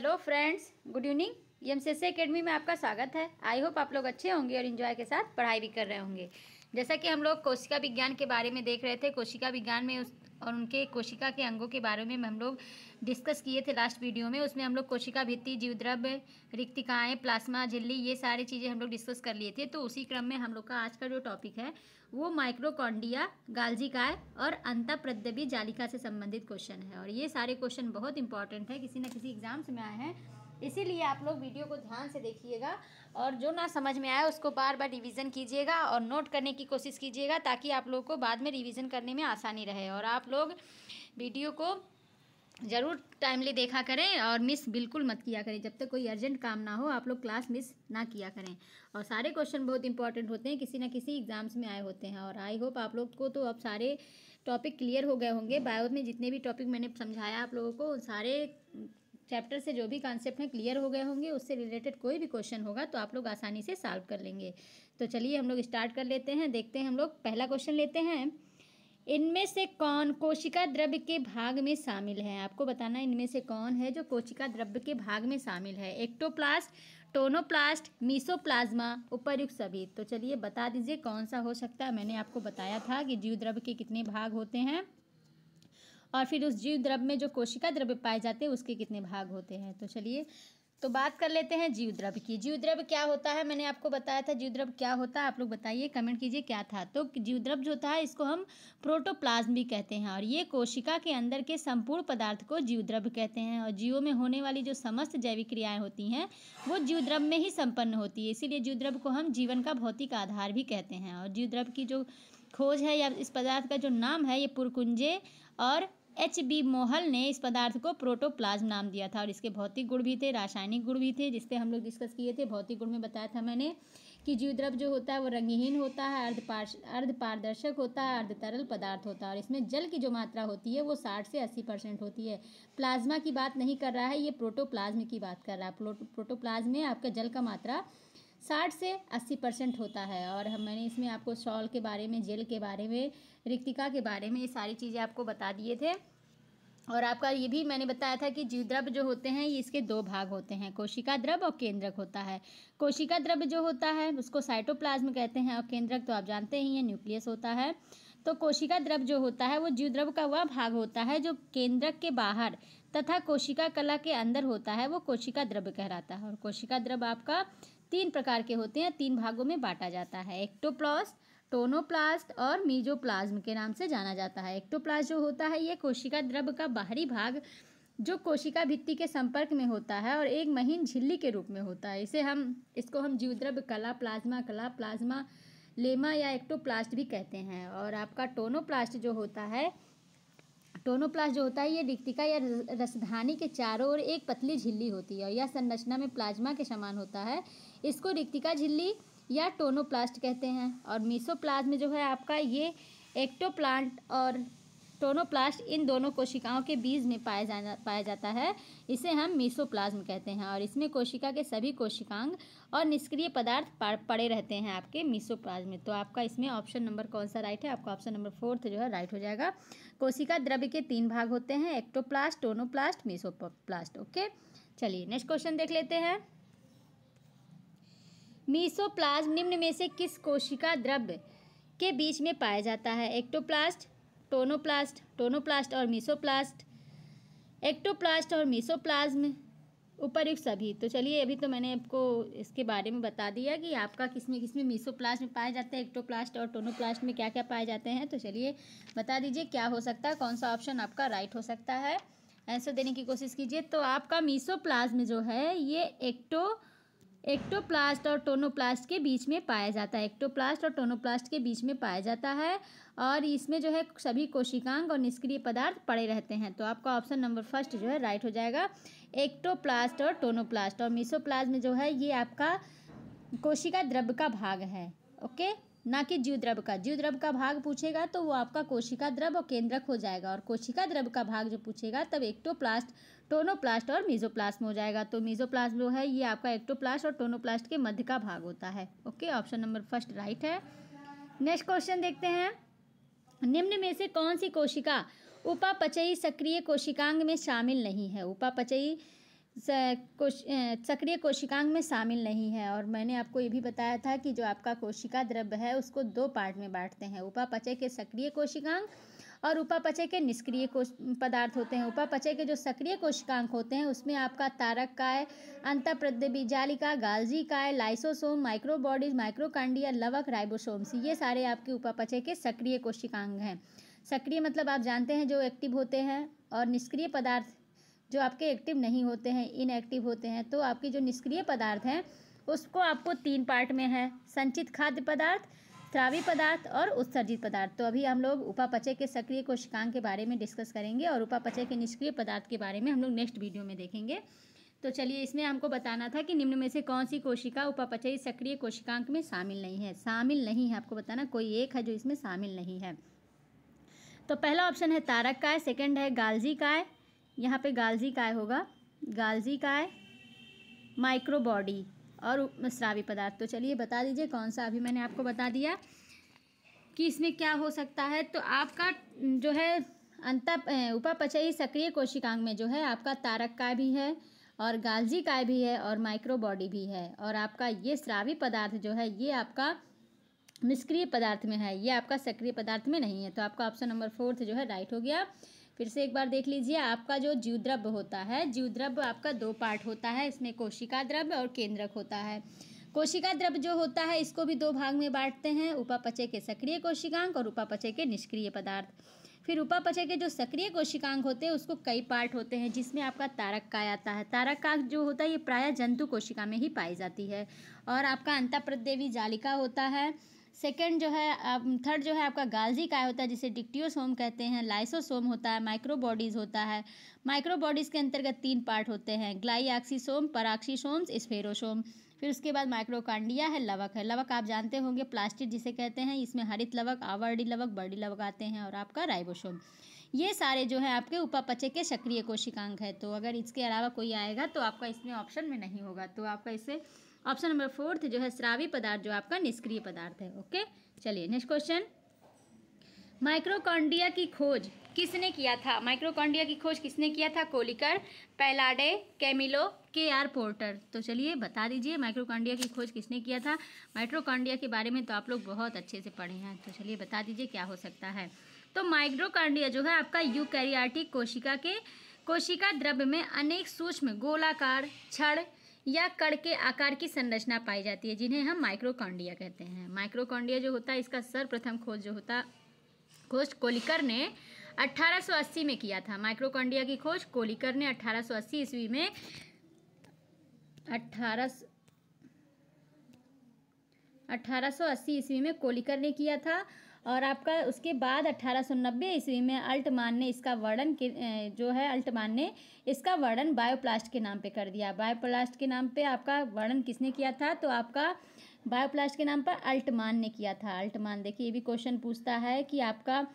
hello friends good evening M C S academy में आपका स्वागत है आई होप आप लोग अच्छे होंगे और इन्जॉय के साथ पढ़ाई भी कर रहे होंगे जैसा कि हम लोग कोशिका विज्ञान के बारे में देख रहे थे कोशिका विज्ञान में उस और उनके कोशिका के अंगों के बारे में हम लोग डिस्कस किए थे लास्ट वीडियो में उसमें हम लोग कोशिका भित्ति जीवद्रव्य रिक्तिकाएँ प्लाज्मा झिल्ली ये सारी चीज़ें हम लोग डिस्कस कर लिए थे तो उसी क्रम में हम लोग का आज का जो टॉपिक है वो माइक्रोकॉन्डिया गालजिकाय और प्रद्यपी जालिका से संबंधित क्वेश्चन है और ये सारे क्वेश्चन बहुत इंपॉर्टेंट है किसी न किसी एग्जाम्स में आए हैं इसीलिए आप लोग वीडियो को ध्यान से देखिएगा और जो ना समझ में आए उसको बार बार रिवीजन कीजिएगा और नोट करने की कोशिश कीजिएगा ताकि आप लोग को बाद में रिवीजन करने में आसानी रहे और आप लोग वीडियो को ज़रूर टाइमली देखा करें और मिस बिल्कुल मत किया करें जब तक कोई अर्जेंट काम ना हो आप लोग क्लास मिस ना किया करें और सारे क्वेश्चन बहुत इंपॉर्टेंट होते हैं किसी ना किसी एग्ज़ाम्स में आए होते हैं और आई होप आप लोग को तो अब सारे टॉपिक क्लियर हो गए होंगे बायो में जितने भी टॉपिक मैंने समझाया आप लोगों को सारे चैप्टर से जो भी कॉन्सेप्ट हैं क्लियर हो गए होंगे उससे रिलेटेड कोई भी क्वेश्चन होगा तो आप लोग आसानी से सॉल्व कर लेंगे तो चलिए हम लोग स्टार्ट कर लेते हैं देखते हैं हम लोग पहला क्वेश्चन लेते हैं इनमें से कौन कोशिका द्रव्य के भाग में शामिल है आपको बताना इनमें से कौन है जो कोशिका द्रव्य के भाग में शामिल है एक्टोप्लास्ट टोनोप्लास्ट मीसोप्लाज्मा उपरयुक्त सभी तो चलिए बता दीजिए कौन सा हो सकता है मैंने आपको बताया था कि जीव द्रव्य के कितने भाग होते हैं और फिर उस जीव द्रव्य में जो कोशिका द्रव्य पाए जाते हैं उसके कितने भाग होते हैं तो चलिए तो बात कर लेते हैं जीव द्रव्य की जीव द्रव्य क्या होता है मैंने आपको बताया था जीव द्रव्य क्या होता है आप लोग बताइए कमेंट कीजिए क्या था तो जीव द्रव्य जो होता है इसको हम प्रोटोप्लाज्म भी कहते हैं और ये कोशिका के अंदर के संपूर्ण पदार्थ को जीव द्रव्य कहते हैं और जीवों में होने वाली जो समस्त जैविक क्रियाएं होती हैं वो जीव द्रव्य में ही संपन्न होती है इसीलिए जीव द्रव्य को हम जीवन का भौतिक आधार भी कहते हैं और जीव द्रव्य की जो खोज है या इस पदार्थ का जो नाम है ये पुरकुंजे और एच बी मोहल ने इस पदार्थ को प्रोटोप्लाज्म नाम दिया था और इसके भौतिक गुण भी थे रासायनिक गुण भी थे जिस पर हम लोग डिस्कस किए थे भौतिक गुण में बताया था मैंने कि जीवद्रव जो होता है वो रंगहीन होता है अर्ध पार अर्ध पारदर्शक होता है अर्ध तरल पदार्थ होता है और इसमें जल की जो मात्रा होती है वो साठ से अस्सी परसेंट होती है प्लाज्मा की बात नहीं कर रहा है ये प्रोटोप्लाज्म की बात कर रहा है प्रोटोप्लाज्म में आपका जल का मात्रा साठ से अस्सी परसेंट होता है और हम मैंने इसमें आपको शॉल के बारे में जेल के बारे में रिक्तिका के बारे में ये सारी चीज़ें आपको बता दिए थे और आपका ये भी मैंने बताया था कि जीवद्रव जो होते हैं ये इसके दो भाग होते हैं कोशिका द्रव और केंद्रक होता है कोशिका द्रव जो होता है उसको साइटोप्लाज्म कहते हैं और केंद्रक तो आप जानते ही हैं न्यूक्लियस होता है तो कोशिका द्रव जो होता है वो जीवद्रव का वह भाग होता है जो केंद्रक के बाहर तथा कोशिका कला के अंदर होता है वो कोशिका द्रव्य कहलाता है और कोशिका द्रव आपका तीन प्रकार के होते हैं तीन भागों में बांटा जाता है एक्टोप्लास्ट टोनोप्लास्ट और मीजोप्लाज्म के नाम से जाना जाता है एक्टोप्लास्ट जो होता है ये कोशिका द्रव का बाहरी भाग जो कोशिका भित्ति के संपर्क में होता है और एक महीन झिल्ली के रूप में होता है इसे हम इसको हम जीवद्रव्य कला प्लाज्मा कला प्लाज्मा लेमा या एक्टोप्लास्ट भी कहते हैं और आपका टोनोप्लास्ट जो होता है टोनोप्लास्ट जो होता है ये रिक्तिका या रसधानी के चारों ओर एक पतली झिल्ली होती है और यह संरचना में प्लाज्मा के समान होता है इसको रिक्तिका झिल्ली या टोनोप्लास्ट कहते हैं और मीसोप्लाज्म जो है आपका ये एक्टोप्लांट और टोनोप्लास्ट इन दोनों कोशिकाओं के बीज में पाया जाना पाया जाता है इसे हम मीसोप्लाज्म कहते हैं और इसमें कोशिका के सभी कोशिकांग और निष्क्रिय पदार्थ पड़े रहते हैं आपके मीसोप्लाज्म में तो आपका इसमें ऑप्शन नंबर कौन सा राइट है आपका ऑप्शन नंबर फोर्थ जो है राइट हो जाएगा कोशिका द्रव्य के तीन भाग होते हैं एक्टोप्लास्ट टोनोप्लास्ट मीसोप्लास्ट ओके चलिए नेक्स्ट क्वेश्चन देख लेते हैं मीसोप्लाज्म निम्न में से किस कोशिका द्रव्य के बीच में पाया जाता है एक्टोप्लास्ट टोनोप्लास्ट टोनोप्लास्ट और मीसोप्लास्ट एक्टोप्लास्ट और मीसोप्लाज्म उपरयुक्त सभी तो चलिए अभी तो मैंने आपको इसके बारे में बता दिया कि आपका किसमें किसमें मीसोप्लास्ट में पाए जाते हैं एक्टोप्लास्ट और टोनोप्लास्ट में क्या क्या पाए जाते हैं तो चलिए बता दीजिए क्या हो सकता है कौन सा ऑप्शन आपका राइट हो सकता है आंसर देने की कोशिश कीजिए तो आपका मीसोप्लाज्म जो है ये एक्टो एक्टोप्लास्ट और टोनोप्लास्ट के बीच में पाया जाता है एक्टोप्लास्ट और टोनोप्लास्ट के बीच में पाया जाता है और इसमें जो है सभी कोशिकांग और निष्क्रिय पदार्थ पड़े रहते हैं तो आपका ऑप्शन नंबर फर्स्ट जो है राइट हो जाएगा एक्टोप्लास्ट और टोनोप्लास्ट और मिसोप्लाज्म जो है ये आपका कोशिका द्रव्य का भाग है ओके ना कि जीव का जीव का भाग पूछेगा तो वो आपका कोशिका द्रव और केंद्रक हो जाएगा और कोशिका द्रव का भाग जो पूछेगा तब एक्टोप्लास्ट टोनोप्लास्ट और मीजोप्लास्ट हो जाएगा तो मीजोप्लास्ट जो है ये आपका एक्टोप्लास्ट और टोनोप्लास्ट के मध्य का भाग होता है okay option number first right है नेक्स्ट क्वेश्चन देखते हैं निम्न में से कौन सी कोशिका उपापचयी सक्रिय कोशिकांग में शामिल नहीं है उपापचयी कोश, सक्रिय कोशिकांग में शामिल नहीं है और मैंने आपको ये भी बताया था कि जो आपका कोशिका द्रव्य है उसको दो पार्ट में बांटते हैं उपापचय के सक्रिय कोशिकांग और उपापचय के निष्क्रिय कोश पदार्थ होते हैं उपापचय के जो सक्रिय कोशिकांक होते हैं उसमें आपका तारक काय अंतप्रद्यबीजालिका गालजी काय लाइसोसोम माइक्रोबॉडीज माइक्रोकांडिया लवक राइबोसोम्स ये सारे आपके उपापचय के सक्रिय कोशिकांग हैं सक्रिय मतलब आप जानते हैं जो एक्टिव होते हैं और निष्क्रिय पदार्थ जो आपके एक्टिव नहीं होते हैं इनएक्टिव होते हैं तो आपके जो निष्क्रिय पदार्थ हैं उसको आपको तीन पार्ट में है संचित खाद्य पदार्थ त्रावी पदार्थ और उत्सर्जित पदार्थ तो अभी हम लोग उपापचय के सक्रिय कोशिकांग के बारे में डिस्कस करेंगे और उपापचय के निष्क्रिय पदार्थ के बारे में हम लोग नेक्स्ट वीडियो में देखेंगे तो चलिए इसमें हमको बताना था कि निम्न में से कौन सी कोशिका उपापचय सक्रिय कोशिकांक में शामिल नहीं है शामिल नहीं है आपको बताना कोई एक है जो इसमें शामिल नहीं है तो पहला ऑप्शन है तारक काय सेकेंड है गालजी काय यहाँ पे गालजी काय होगा गालजी काय माइक्रोबॉडी और श्रावी पदार्थ तो चलिए बता दीजिए कौन सा अभी मैंने आपको बता दिया कि इसमें क्या हो सकता है तो आपका जो है अंत उपापचयी सक्रिय कोशिकांग में जो है आपका तारक काय भी है और गालजी काय भी है और माइक्रोबॉडी भी है और आपका ये श्रावी पदार्थ जो है ये आपका निष्क्रिय पदार्थ में है ये आपका सक्रिय पदार्थ में नहीं है तो आपका ऑप्शन नंबर फोर्थ जो है राइट हो गया फिर से एक बार देख लीजिए आपका जो जीवद्रव्य होता है जीवद्रव्य आपका दो पार्ट होता है इसमें कोशिका द्रव्य और केंद्रक होता है कोशिका द्रव्य जो होता है इसको भी दो भाग में बांटते हैं उपापचय के सक्रिय कोशिकांग और उपापचय के निष्क्रिय पदार्थ फिर उपापचय के जो सक्रिय कोशिकांग होते हैं उसको कई पार्ट होते हैं जिसमें आपका तारक काय आता है तारक का जो होता है ये प्रायः जंतु कोशिका में ही पाई जाती है और आपका अंताप्रदेवी जालिका होता है सेकेंड जो है थर्ड जो है आपका गालजी काय होता है जिसे डिक्टियोसोम कहते हैं लाइसोसोम होता है माइक्रोबॉडीज़ होता है माइक्रोबॉडीज़ के अंतर्गत तीन पार्ट होते हैं ग्लाइआक्सीसोम पराक्सीसोम्स स्फेरोसोम फिर उसके बाद माइक्रोकांडिया है लवक है लवक आप जानते होंगे प्लास्टिक जिसे कहते हैं इसमें हरित लवक आवर्डी लवक बर्डी लवक आते हैं और आपका राइबोसोम ये सारे जो है आपके उपापचय के सक्रिय कोशिकांग है तो अगर इसके अलावा कोई आएगा तो आपका इसमें ऑप्शन में नहीं होगा तो आपका इसे ऑप्शन नंबर फोर्थ जो है श्रावी पदार्थ जो आपका निष्क्रिय पदार्थ है ओके चलिए नेक्स्ट क्वेश्चन माइक्रोकॉन्डिया की खोज किसने किया था माइक्रोकॉन्डिया की खोज किसने किया था Kolliker Palade Camillo K R Porter तो चलिए बता दीजिए माइक्रोकॉन्डिया की खोज किसने किया था माइक्रोकॉन्डिया के बारे में तो आप लोग बहुत अच्छे से पढ़े हैं तो चलिए बता दीजिए क्या हो सकता है तो माइक्रोकॉन्डिया जो है आपका यूकैरियाटिक कोशिका के कोशिका द्रव्य में अनेक सूक्ष्म गोलाकार छड़ या कड़के के आकार की संरचना पाई जाती है जिन्हें हम माइक्रोकॉन्डिया कहते हैं माइक्रोकॉन्डिया जो होता है इसका सर्वप्रथम खोज जो होता खोज कोलिकर ने 1880 में किया था माइक्रोकॉन्डिया की खोज कोलिकर ने 1880 ईस्वी में 18 1880 ईस्वी में कोलिकर ने किया था और आपका उसके बाद अट्ठारह सौ नब्बे ईस्वी में अल्टमान ने इसका वर्णन जो है अल्टमान ने इसका वर्णन बायोप्लास्ट के नाम पे कर दिया बायोप्लास्ट के नाम पे आपका वर्णन किसने किया था तो आपका बायोप्लास्ट के नाम पर अल्टमान ने किया था अल्टमान देखिए ये भी क्वेश्चन पूछता है कि आपका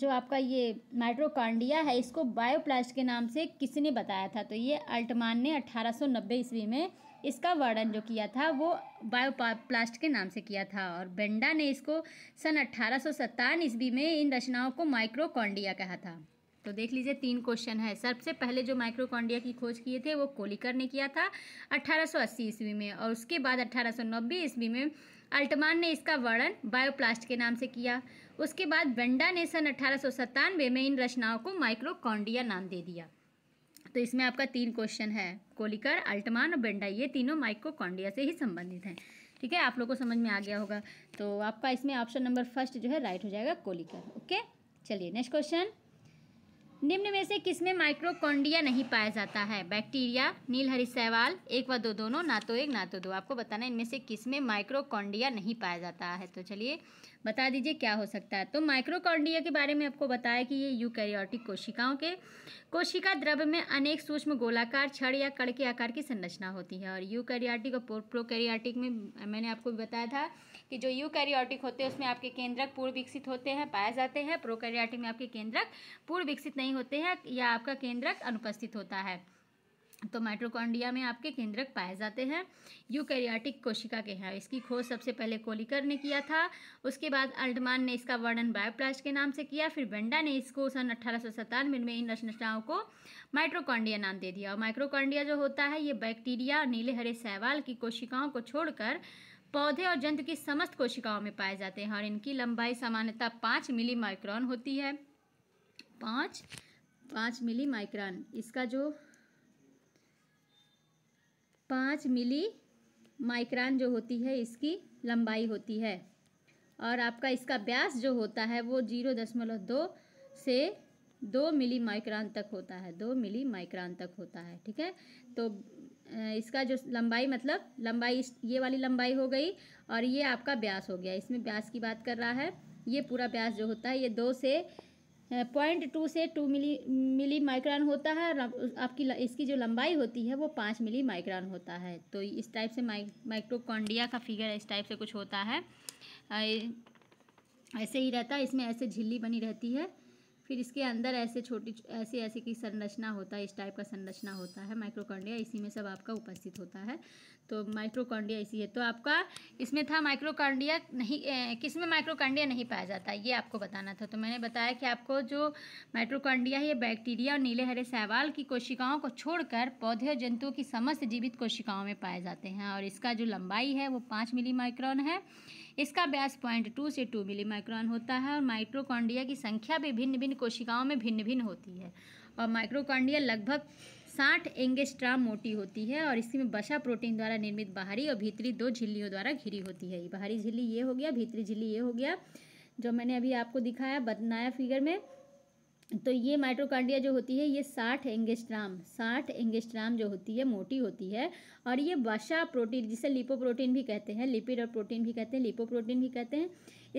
जो आपका ये माइट्रोकांडिया है इसको बायोप्लास्ट के नाम से किसने बताया था तो ये अल्टमान ने नब्बे ईस्वी में इसका वर्णन जो किया था वो प्लास्ट के नाम से किया था और बेंडा ने इसको सन अट्ठारह ईस्वी में इन रचनाओं को माइक्रोकॉन्डिया कहा था तो देख लीजिए तीन क्वेश्चन है सबसे पहले जो माइक्रोकॉन्डिया की खोज किए थे वो कोलिकर ने किया था 1880 ईस्वी में और उसके बाद 1890 ईस्वी में अल्टमान ने इसका वर्णन बायोप्लास्ट के नाम से किया उसके बाद बेंडा ने सन अठारह में इन रचनाओं को माइक्रोकॉन्डिया नाम दे दिया तो इसमें आपका तीन क्वेश्चन है कोलिकर अल्टमान और बेंडा ये तीनों माइक्रोकॉन्डिया से ही संबंधित हैं ठीक है आप लोग को समझ में आ गया होगा तो आपका इसमें ऑप्शन नंबर फर्स्ट जो है राइट हो जाएगा कोलिकर ओके चलिए नेक्स्ट क्वेश्चन निम्न में से किसमें माइक्रोकॉन्डिया नहीं पाया जाता है बैक्टीरिया नीलहरी सहवाल एक व दो दोनों ना तो एक ना तो दो आपको बताना इनमें से किसमें माइक्रोकॉन्डिया नहीं पाया जाता है तो चलिए बता दीजिए क्या हो सकता है तो माइक्रोकॉन्डिया के बारे में आपको बताया कि ये यूकैरियोटिक कोशिकाओं के कोशिका द्रव्य में अनेक सूक्ष्म गोलाकार छड़ या कड़ के आकार की संरचना होती है और यू और प्रोकैरियोटिक में मैंने आपको बताया था कि जो यूकैरियोटिक होते हैं उसमें आपके केंद्रक पूर्व विकसित होते हैं पाए जाते हैं प्रोकैरियोटिक में आपके केंद्रक पूर्व विकसित नहीं होते हैं या आपका केंद्रक अनुपस्थित होता है तो माइट्रोकॉन्डिया में आपके केंद्रक पाए जाते हैं यूकैरियोटिक कोशिका के हैं इसकी खोज सबसे पहले कोलिकर ने किया था उसके बाद अल्डमान ने इसका वर्णन बायोप्लास्ट के नाम से किया फिर बेंडा ने इसको सन सत्तानवे में इन रचनाओं को माइट्रोकॉन्डिया नाम दे दिया और माइक्रोकॉन्डिया जो होता है ये बैक्टीरिया नीले हरे सहवाल की कोशिकाओं को छोड़कर पौधे और जंतु की समस्त कोशिकाओं में पाए जाते हैं और इनकी लंबाई सामान्यतः पाँच मिली माइक्रॉन होती है पाँच पाँच मिली माइक्रॉन इसका जो पाँच मिली माइक्रॉन जो होती है इसकी लंबाई होती है और आपका इसका व्यास जो होता है वो जीरो दशमलव दो से दो मिली माइक्रॉन तक होता है दो मिली माइक्रॉन तक होता है ठीक है तो इसका जो लंबाई मतलब लंबाई ये वाली लंबाई हो गई और ये आपका ब्यास हो गया इसमें ब्यास की बात कर रहा है ये पूरा ब्यास जो होता है ये दो से पॉइंट टू से टू मिली मिली माइक्रॉन होता है और आपकी इसकी जो लंबाई होती है वो पाँच मिली माइक्रॉन होता है तो इस टाइप से माइ माइक्रोकॉन्डिया का फिगर इस टाइप से कुछ होता है ऐसे ही रहता है इसमें ऐसे झिल्ली बनी रहती है फिर इसके अंदर ऐसे छोटी ऐसे ऐसे की संरचना होता है इस टाइप का संरचना होता है माइक्रोकॉन्डिया इसी में सब आपका उपस्थित होता है तो माइक्रोकॉन्डिया इसी है तो आपका इसमें था माइक्रोकॉन्डिया नहीं किस में माइक्रोकॉन्डिया नहीं पाया जाता ये आपको बताना था तो मैंने बताया कि आपको जो माइक्रोकॉन्डिया है ये बैक्टीरिया और नीले हरे सहवाल की कोशिकाओं को छोड़कर पौधे और जंतुओं की समस्त जीवित कोशिकाओं में पाए जाते हैं और इसका जो लंबाई है वो पाँच मिली माइक्रॉन है इसका व्यास पॉइंट टू से टू मिली माइक्रॉन होता है और माइक्रोकॉन्डिया की संख्या भी भिन्न भिन्न कोशिकाओं में भिन्न भिन्न होती है और माइक्रोकॉन्डिया लगभग साठ एंगेस्ट्राम मोटी होती है और इसी में बसा प्रोटीन द्वारा निर्मित बाहरी और भीतरी दो झिल्लियों द्वारा घिरी होती है बाहरी झिल्ली ये हो गया भीतरी झिल्ली ये हो गया जो मैंने अभी आपको दिखाया बदनाया फिगर में तो ये माइट्रोकार्डिया जो होती है ये साठ एंगेस्ट्राम साठ एंगेस्ट्राम जो होती है मोटी होती है और ये वसा प्रोटीन जिसे लिपोप्रोटीन भी कहते हैं लिपिड और प्रोटीन भी कहते हैं लिपोप्रोटीन भी कहते हैं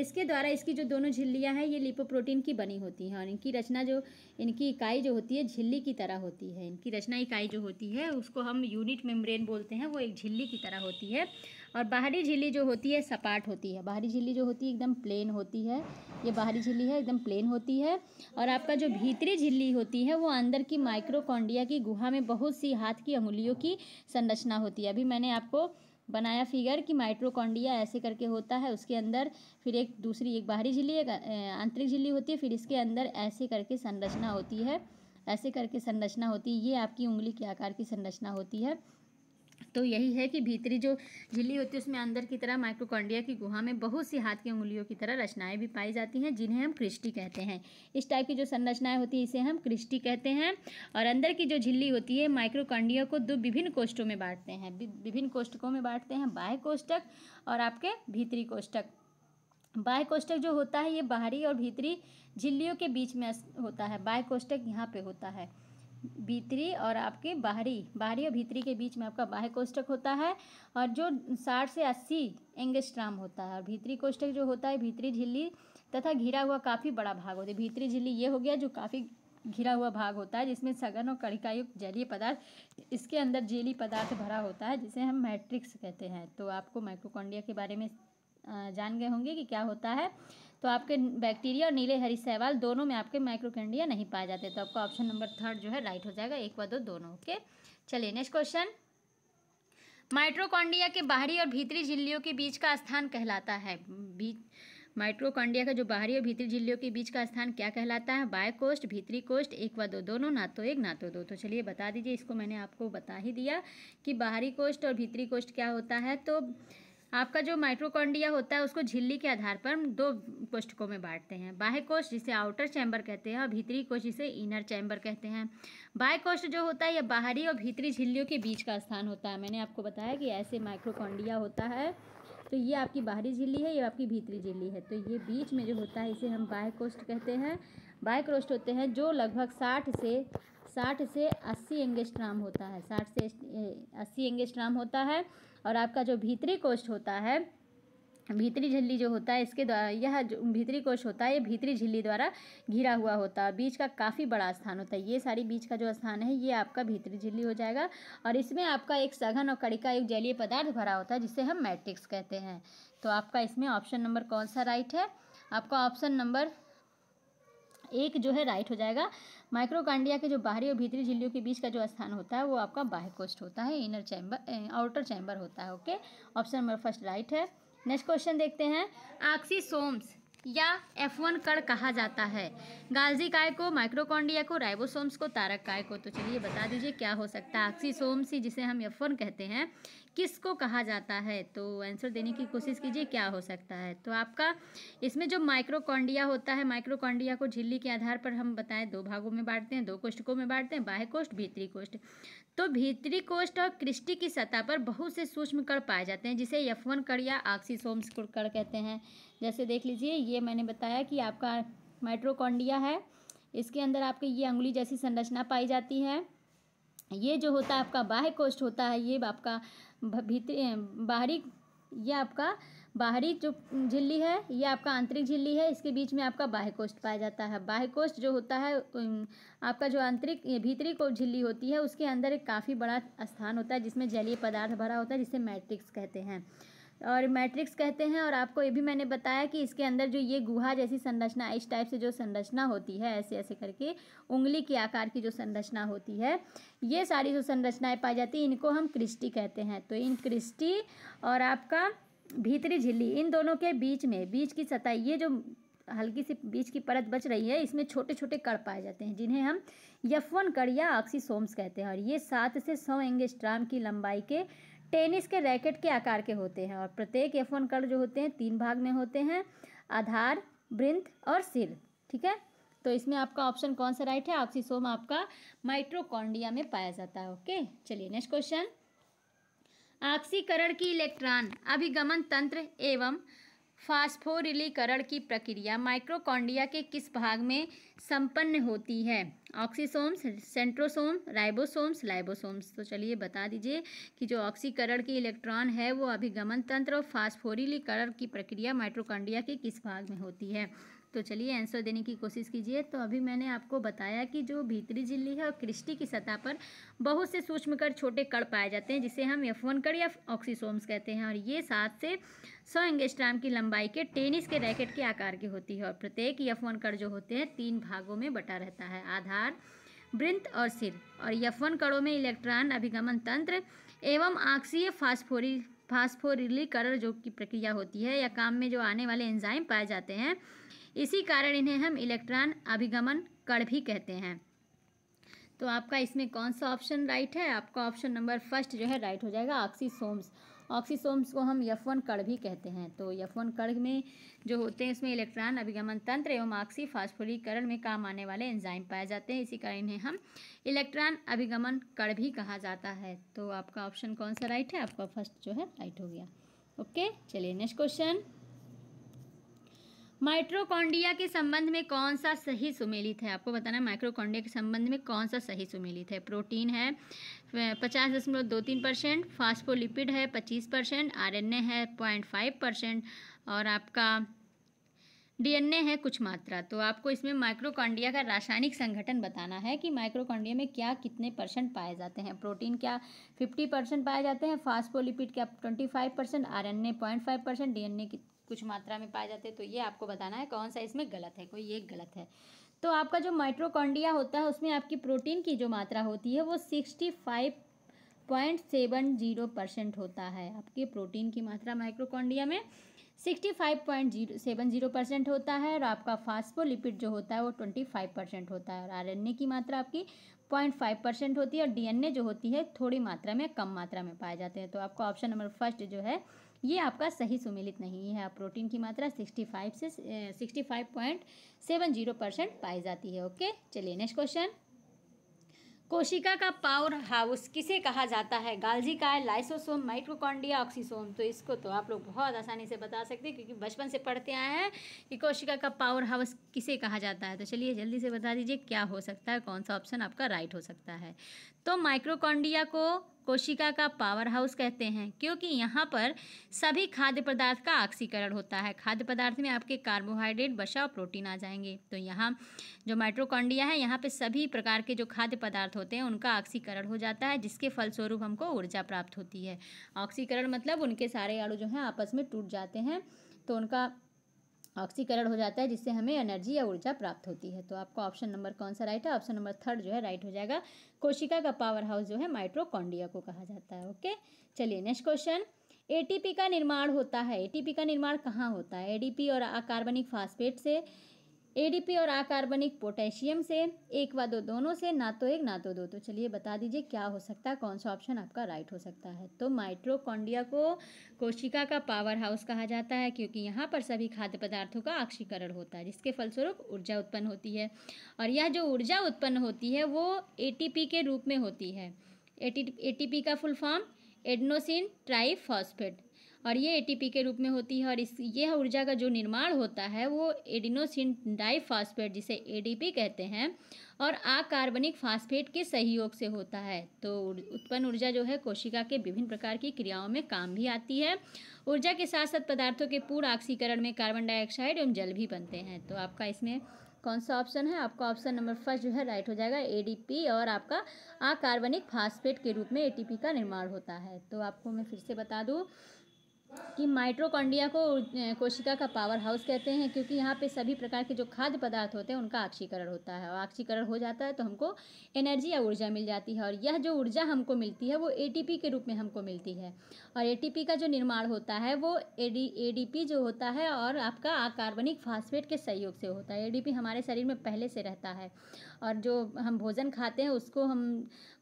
इसके द्वारा इसकी जो दोनों झिल्लियाँ हैं ये लिपोप्रोटीन की बनी होती हैं और इनकी रचना जो इनकी इकाई जो होती है झिल्ली की तरह होती है इनकी रचना इकाई जो होती है उसको हम यूनिट मेम्ब्रेन बोलते हैं वो एक झिल्ली की तरह होती है और बाहरी झिल्ली जो होती है सपाट होती है बाहरी झिल्ली जो होती है एकदम प्लेन होती है ये बाहरी झिल्ली है एकदम प्लेन होती है और आपका जो भीतरी झिल्ली होती है वो अंदर की माइक्रोकॉन्डिया की गुहा में बहुत सी हाथ की अंगुलियों की संरचना होती है अभी मैंने आपको बनाया फिगर कि माइट्रोकॉन्डिया ऐसे करके होता है उसके अंदर फिर एक दूसरी एक बाहरी झिल्ली एक आंतरिक झिल्ली होती है फिर इसके अंदर ऐसे करके संरचना होती है ऐसे करके संरचना होती है ये आपकी उंगली के आकार की संरचना होती है तो यही है कि भीतरी जो झिल्ली होती है उसमें अंदर की तरह माइक्रोकॉन्डिया की गुहा में बहुत सी हाथ की उंगलियों की तरह रचनाएं भी पाई जाती हैं जिन्हें हम क्रिस्टी कहते हैं इस टाइप की जो संरचनाएं होती हैं इसे हम क्रिस्टी कहते हैं और अंदर की जो झिल्ली होती है माइक्रोकॉन्डिया को दो विभिन्न कोष्ठों में बांटते हैं विभिन्न कोष्टकों में बांटते हैं बाह्य कोष्टक और आपके भीतरी कोष्टक बाह्य कोष्टक जो होता है ये बाहरी और भीतरी झिल्लियों के बीच में होता है बाह्य कोष्टक यहाँ पे होता है भीतरी और आपके बाहरी बाहरी और भीतरी के बीच में आपका बाह्य कोष्टक होता है और जो साठ से अस्सी एंगेस्ट्राम होता है और भीतरी कोष्टक जो होता है भीतरी झिल्ली तथा घिरा हुआ काफ़ी बड़ा भाग होता है भीतरी झिल्ली ये हो गया जो काफ़ी घिरा हुआ भाग होता है जिसमें सघन और कड़िका युक्त जलीय पदार्थ इसके अंदर जेली पदार्थ भरा होता है जिसे हम मैट्रिक्स कहते हैं तो आपको माइक्रोकॉन्डिया के बारे में जान गए होंगे कि क्या होता है तो आपके बैक्टीरिया और नीले हरी सहवाल दोनों में आपके माइक्रोकेंडिया नहीं पाए जाते तो आपका ऑप्शन नंबर थर्ड जो है राइट हो जाएगा एक व दो दोनों ओके चलिए नेक्स्ट क्वेश्चन माइट्रोकॉन्डिया के बाहरी और भीतरी झिल्लियों के बीच का स्थान कहलाता है माइट्रोकॉन्डिया का जो बाहरी और भीतरी झिल्लियों के बीच का स्थान क्या कहलाता है बाय कोस्ट भीतरी कोस्ट एक व दो दोनों ना तो एक ना तो दो तो चलिए बता दीजिए इसको मैंने आपको बता ही दिया कि बाहरी कोस्ट और भीतरी कोस्ट क्या होता है तो आपका जो माइक्रोकॉन्डिया होता है उसको झिल्ली के आधार पर दो कोष्ठकों में बांटते हैं बाह्य कोष्ठ जिसे आउटर चैम्बर कहते हैं और भीतरी कोष्ठ जिसे इनर चैम्बर कहते हैं बाह्य कोष्ठ जो होता है यह बाहरी और भीतरी झिल्लियों के बीच का स्थान होता है मैंने आपको बताया कि ऐसे माइक्रोकॉन्डिया होता है तो ये आपकी बाहरी झिल्ली है ये आपकी भीतरी झिल्ली है तो ये बीच में जो होता है इसे हम बाह्य कोष्ठ कहते हैं बाह्य कोष्ठ होते हैं जो लगभग साठ से साठ से अस्सी एंगेस्ट्राम होता है साठ से अस्सी एंगेस्ट्राम होता है और आपका जो भीतरी कोष्ठ होता है भीतरी झिल्ली जो होता है इसके द्वारा यह जो भीतरी कोष होता है ये भीतरी झिल्ली द्वारा घिरा हुआ होता है बीच का काफ़ी बड़ा स्थान होता है ये सारी बीच का जो स्थान है ये आपका भीतरी झिल्ली हो जाएगा और इसमें आपका एक सघन और कड़िका एक जलीय पदार्थ भरा होता है जिसे हम मैट्रिक्स कहते हैं तो आपका इसमें ऑप्शन नंबर कौन सा राइट है आपका ऑप्शन नंबर एक जो है राइट हो जाएगा माइक्रोकांडिया के जो बाहरी और भीतरी झिल्लियों के बीच का जो स्थान होता है वो आपका बाहकोस्ट होता है इनर चैम्बर आउटर चैम्बर होता है okay option number first right है नेक्स्ट क्वेश्चन देखते हैं आक्सीसोम्स या एफ वन कड़ कहा जाता है गालजी काय को माइक्रोकॉन्डिया को राइबोसोम्स को तारक काय को तो चलिए बता दीजिए क्या हो सकता है आक्सीसोम्स ही जिसे हम एफ वन कहते हैं किसको कहा जाता है तो आंसर देने की कोशिश कीजिए क्या हो सकता है तो आपका इसमें जो माइक्रोकॉन्डिया होता है माइक्रोकॉन्डिया को झिल्ली के आधार पर हम बताएं दो भागों में बांटते हैं दो कोष्टकों में बांटते हैं बाह्य कोष्ठ भीतरी कोष्ठ तो भीतरी कोष्ठ और कृष्टि की सतह पर बहुत से सूक्ष्म कण पाए जाते हैं जिसे यफवन कण या ऑक्सीसोम्स कण कहते हैं जैसे देख लीजिए ये मैंने बताया कि आपका माइक्रोकॉन्डिया है इसके अंदर आपके ये अंगुली जैसी संरचना पाई जाती है ये जो होता है आपका बाह्य कोष्ठ होता है ये आपका भीतरी बाहरी यह आपका बाहरी जो झिल्ली है यह आपका आंतरिक झिल्ली है इसके बीच में आपका बाह्य कोष्ठ पाया जाता है बाह्य कोष्ठ जो होता है आपका जो आंतरिक भीतरी को झिल्ली होती है उसके अंदर एक काफ़ी बड़ा स्थान होता है जिसमें जलीय पदार्थ भरा होता है जिसे मैट्रिक्स कहते हैं और मैट्रिक्स कहते हैं और आपको ये भी मैंने बताया कि इसके अंदर जो ये गुहा जैसी संरचना इस टाइप से जो संरचना होती है ऐसे ऐसे करके उंगली के आकार की जो संरचना होती है ये सारी जो संरचनाएं पाई जाती हैं इनको हम क्रिस्टी कहते हैं तो इन क्रिस्टी और आपका भीतरी झिल्ली इन दोनों के बीच में बीच की सतह ये जो हल्की सी बीच की परत बच रही है इसमें छोटे छोटे कड़ पाए जाते हैं जिन्हें हम यफवन कड़ या ऑक्सीसोम्स कहते हैं और ये सात से सौ एंगेस्ट्राम की लंबाई के टेनिस के रैकेट के आकार के होते हैं और प्रत्येक एफ वन कर्ड जो होते हैं तीन भाग में होते हैं आधार वृंत और सिर ठीक है तो इसमें आपका ऑप्शन कौन सा राइट है ऑक्सीसोम आपका माइट्रोकॉन्डिया में पाया जाता है ओके चलिए नेक्स्ट क्वेश्चन ऑक्सीकरण की इलेक्ट्रॉन अभिगमन तंत्र एवं फास्फोरिलीकरण की प्रक्रिया माइक्रोकॉन्डिया के किस भाग में संपन्न होती है ऑक्सीसोम्स सेंट्रोसोम राइबोसोम्स लाइबोसोम्स तो चलिए बता दीजिए कि जो ऑक्सीकरण की इलेक्ट्रॉन है वो अभिगमन तंत्र और फास्फोरिलीकरण की प्रक्रिया माइक्रोकॉन्डिया के किस भाग में होती है तो चलिए आंसर देने की कोशिश कीजिए तो अभी मैंने आपको बताया कि जो भीतरी झिल्ली है और क्रिस्टी की सतह पर बहुत से सूक्ष्म कर छोटे कण पाए जाते हैं जिसे हम एफ वन कण या ऑक्सीसोम्स कहते हैं और ये सात से सौ एंगेस्ट्राम की लंबाई के टेनिस के रैकेट के आकार की होती है और प्रत्येक यफ वन जो होते हैं तीन भागों में बटा रहता है आधार वृंत और सिर और यफवन कड़ों में इलेक्ट्रॉन अभिगमन तंत्र एवं आक्सीय फास्फोरी फास्फोरिलीकरण जो की प्रक्रिया होती है या काम में जो आने वाले एंजाइम पाए जाते हैं इसी कारण इन्हें हम इलेक्ट्रॉन अभिगमन कण भी कहते हैं तो आपका इसमें कौन सा ऑप्शन राइट है आपका ऑप्शन नंबर फर्स्ट जो है राइट हो जाएगा ऑक्सीसोम्स ऑक्सीसोम्स को हम यफ वन कड़ भी कहते हैं तो यफ वन कड़ में जो होते हैं उसमें इलेक्ट्रॉन अभिगमन तंत्र एवं ऑक्सी फास्फोरीकरण में काम आने वाले एंजाइम पाए जाते हैं इसी कारण इन्हें हम इलेक्ट्रॉन अभिगमन कड़ भी कहा जाता है तो आपका ऑप्शन कौन सा राइट है आपका फर्स्ट जो है राइट हो गया ओके चलिए नेक्स्ट क्वेश्चन माइट्रोकॉन्डिया के संबंध में कौन सा सही सुमेलित है आपको बताना है माइक्रोकॉन्डिया के संबंध में कौन सा सही सुमेलित है प्रोटीन है पचास दशमलव दो तीन परसेंट फास्फोलिपिड है पच्चीस परसेंट आर है पॉइंट फाइव परसेंट और आपका डीएनए है कुछ मात्रा तो आपको इसमें माइक्रोकॉन्डिया का रासायनिक संगठन बताना है कि माइक्रोकॉन्डिया में क्या कितने परसेंट पाए जाते हैं प्रोटीन क्या फ़िफ्टी परसेंट पाए जाते हैं फास्फोलिपिड क्या twenty five percent R N A point five percent D N A कुछ मात्रा में पाए जाते हैं तो ये आपको बताना है कौन सा इसमें गलत है कोई एक गलत है तो आपका जो माइट्रोकॉन्डिया होता है उसमें आपकी प्रोटीन की जो मात्रा होती है वो sixty five point seven zero percent होता है आपके प्रोटीन की मात्रा माइक्रोकॉन्डिया में sixty five point zero seven zero percent होता है और आपका फास्फोलिपिड जो होता है वो ट्वेंटी फाइव परसेंट होता है और आरएनए की मात्रा आपकी पॉइंट फाइव परसेंट होती है और डीएनए जो होती है थोड़ी मात्रा में कम मात्रा में पाए जाते हैं तो आपका ऑप्शन नंबर फर्स्ट जो है ये आपका सही सुमिलित नहीं है प्रोटीन की मात्रा 65 से 65.70 परसेंट पाई जाती है ओके चलिए नेक्स्ट क्वेश्चन कोशिका का पावर हाउस किसे कहा जाता है गालजी का है लाइसोसोम माइक्रोकॉन्डिया ऑक्सीसोम तो इसको तो आप लोग बहुत आसानी से बता सकते हैं क्योंकि बचपन से पढ़ते आए हैं कि कोशिका का पावर हाउस किसे कहा जाता है तो चलिए जल्दी से बता दीजिए क्या हो सकता है कौन सा ऑप्शन आपका राइट हो सकता है तो माइक्रोकॉन्डिया को कोशिका का पावर हाउस कहते हैं क्योंकि यहाँ पर सभी खाद्य पदार्थ का ऑक्सीकरण होता है खाद्य पदार्थ में आपके कार्बोहाइड्रेट बशा और प्रोटीन आ जाएंगे तो यहाँ जो माइट्रोकॉन्डिया है यहाँ पे सभी प्रकार के जो खाद्य पदार्थ होते हैं उनका ऑक्सीकरण हो जाता है जिसके फलस्वरूप हमको ऊर्जा प्राप्त होती है ऑक्सीकरण मतलब उनके सारे आड़ू जो हैं आपस में टूट जाते हैं तो उनका ऑक्सीकरण हो जाता है जिससे हमें एनर्जी या ऊर्जा प्राप्त होती है तो आपका ऑप्शन नंबर कौन सा राइट है ऑप्शन नंबर थर्ड जो है राइट हो जाएगा कोशिका का पावर हाउस जो है माइट्रोकॉन्डिया को कहा जाता है ओके चलिए नेक्स्ट क्वेश्चन एटीपी का निर्माण होता है एटीपी का निर्माण कहाँ होता है एडीपी और कार्बनिक फास्फेट से एडीपी और आकार्बनिक पोटेशियम से एक व दो दोनों से ना तो एक ना तो दो तो चलिए बता दीजिए क्या हो सकता है कौन सा ऑप्शन आपका राइट हो सकता है तो माइट्रोकॉन्डिया को कोशिका का पावर हाउस कहा जाता है क्योंकि यहाँ पर सभी खाद्य पदार्थों का आक्षीकरण होता है जिसके फलस्वरूप ऊर्जा उत्पन्न होती है और यह जो ऊर्जा उत्पन्न होती है वो ए के रूप में होती है ए का full form adenosine triphosphate और ये एटीपी के रूप में होती है और इस यह ऊर्जा का जो निर्माण होता है वो एडिनोसिन फास्फेट जिसे एडीपी कहते हैं और कार्बनिक फास्फेट के सहयोग से होता है तो उत्पन्न ऊर्जा जो है कोशिका के विभिन्न प्रकार की क्रियाओं में काम भी आती है ऊर्जा के साथ साथ पदार्थों के पूर्ण ऑक्सीकरण में कार्बन डाइऑक्साइड एवं जल भी बनते हैं तो आपका इसमें कौन सा ऑप्शन है आपका ऑप्शन नंबर फर्स्ट जो है राइट हो जाएगा एडीपी और आपका कार्बनिक फास्फेट के रूप में एटीपी का निर्माण होता है तो आपको मैं फिर से बता दूँ कि माइट्रोकॉन्डिया को कोशिका का पावर हाउस कहते हैं क्योंकि यहाँ पे सभी प्रकार के जो खाद्य पदार्थ होते हैं उनका आक्षीकरण होता है और आक्षीकरण हो जाता है तो हमको एनर्जी या ऊर्जा मिल जाती है और यह जो ऊर्जा हमको मिलती है वो एटीपी के रूप में हमको मिलती है और एटीपी का जो निर्माण होता है वो ए डी जो होता है और आपका कार्बनिक फास्फेट के सहयोग से होता है ए हमारे शरीर में पहले से रहता है और जो हम भोजन खाते हैं उसको हम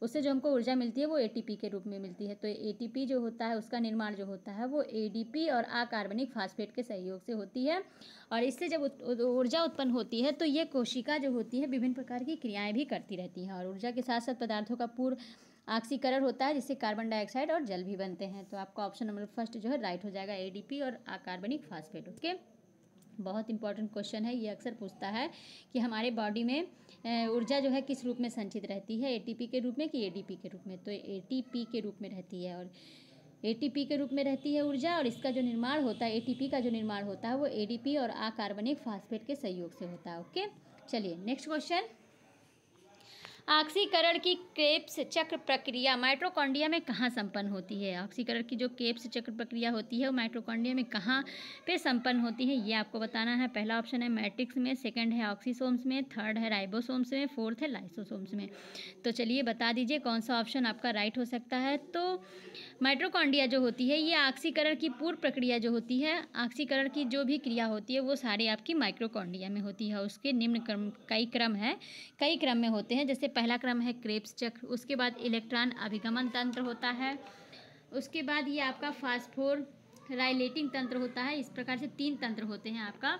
उससे जो हमको ऊर्जा मिलती है वो ए के रूप में मिलती है तो ए जो होता है उसका निर्माण जो होता है वो ए और आकार्बनिक फास्फेट के सहयोग से होती है और इससे जब ऊर्जा उत्पन्न होती है तो ये कोशिका जो होती है विभिन्न प्रकार की क्रियाएँ भी करती रहती हैं और ऊर्जा के साथ साथ पदार्थों का पूर्व ऑक्सीकरण होता है जिससे कार्बन डाइऑक्साइड और जल भी बनते हैं तो आपका ऑप्शन नंबर फर्स्ट जो है राइट हो जाएगा एडीपी और आकार्बनिक फास्फेट ओके बहुत इंपॉर्टेंट क्वेश्चन है ये अक्सर पूछता है कि हमारे बॉडी में ऊर्जा जो है किस रूप में संचित रहती है एटीपी के रूप में कि एडीपी के रूप में तो एटीपी के रूप में रहती है और एटीपी के रूप में रहती है ऊर्जा और इसका जो निर्माण होता है एटीपी का जो निर्माण होता है वो एडीपी और कार्बनिक फास्फेट के सहयोग से होता है ओके चलिए नेक्स्ट क्वेश्चन ऑक्सीकरण की केप्स चक्र प्रक्रिया माइट्रोकॉन्डिया में कहाँ संपन्न होती है ऑक्सीकरण की जो केप्स चक्र प्रक्रिया होती है वो माइट्रोकॉन्डिया में कहाँ पे संपन्न होती है ये आपको बताना है पहला ऑप्शन है मैट्रिक्स में सेकंड है ऑक्सीसोम्स में थर्ड है राइबोसोम्स में फोर्थ है लाइसोसोम्स में तो चलिए बता दीजिए कौन सा ऑप्शन आपका राइट हो सकता है तो माइट्रोकॉन्डिया जो होती है ये ऑक्सीकरण की पूर्व प्रक्रिया जो होती है ऑक्सीकरण की जो भी क्रिया होती है वो सारी आपकी माइक्रोकॉन्डिया में होती है उसके निम्न क्रम कई क्रम है कई क्रम में होते हैं जैसे पहला क्रम है क्रेप्स चक्र उसके बाद इलेक्ट्रॉन अभिगमन तंत्र होता है उसके बाद ये आपका फास्फोर राइलेटिंग तंत्र होता है इस प्रकार से तीन तंत्र होते हैं आपका